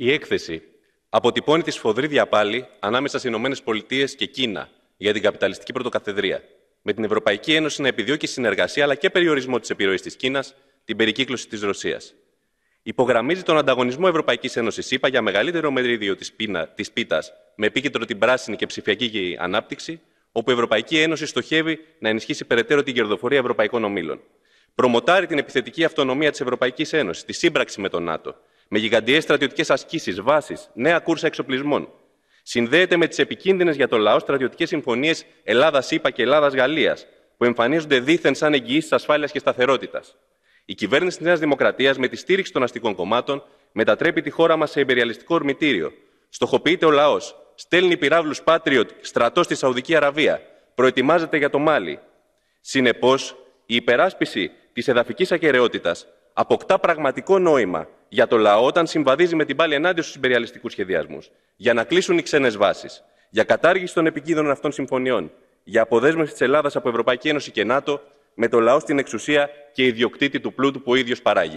Η έκθεση αποτυπώνει τη σφοδρή διαπάλη ανάμεσα στις ΗΠΑ και Κίνα για την καπιταλιστική πρωτοκαθεδρία, με την Ευρωπαϊκή Ένωση να επιδιώκει συνεργασία αλλά και περιορισμό της επιρροής της Κίνας, την περικύκλωση της Ρωσίας. Υπογραμμίζει τον ανταγωνισμό Ευρωπαϊκής Ένωσης ΗΠΑ για μεγαλύτερο μερίδιο της πίτας με επίκεντρο την πράσινη και ψηφιακή ανάπτυξη, όπου η Ευρωπαϊκή Ένωση στοχεύει να ενισχύσει περαιτέρω την κερδοφορία ευρωπαϊκών ομήλων. Προμοτάρει την επιθετική αυτονομία της Ευρωπαϊκής Ένωσης, τη σύμπραξη με τον ΝΑΤΟ, με γιγαντιές στρατιωτικές ασκήσεις, βάσεις, νέα κούρσα εξοπλισμών. Συνδέεται με τις επικίνδυνες για το λαό στρατιωτικές συμφωνίες Ελλάδα-ΗΠΑ και Ελλάδα-Γαλλία, που εμφανίζονται δίθεν σαν εγγυήσεις ασφάλειας και σταθερότητας. Η κυβέρνηση της Νέας Δημοκρατίας, με τη στήριξη των αστικών κομμάτων, μετατρέπει τη χώρα μας σε εμπεριαλιστικό ορμητήριο. Στοχοποιείται ο λαός, στέλνει πυράβλους Patriot στρατός στη Σαουδική Αραβία, προετοιμάζεται για το Μάλι. Συνεπώς, η υπεράσπιση της εδαφικής ακαιρεότητας αποκτά πραγματικό νόημα για το λαό όταν συμβαδίζει με την πάλη ενάντια στους υπεριαλιστικούς σχεδιασμούς. Για να κλείσουν οι ξένες βάσεις. Για κατάργηση των επικίνδυνων αυτών συμφωνιών. Για αποδέσμευση της Ελλάδας από Ευρωπαϊκή Ένωση και ΝΑΤΟ με το λαό στην εξουσία και ιδιοκτήτη του πλούτου που ο ίδιος παράγει.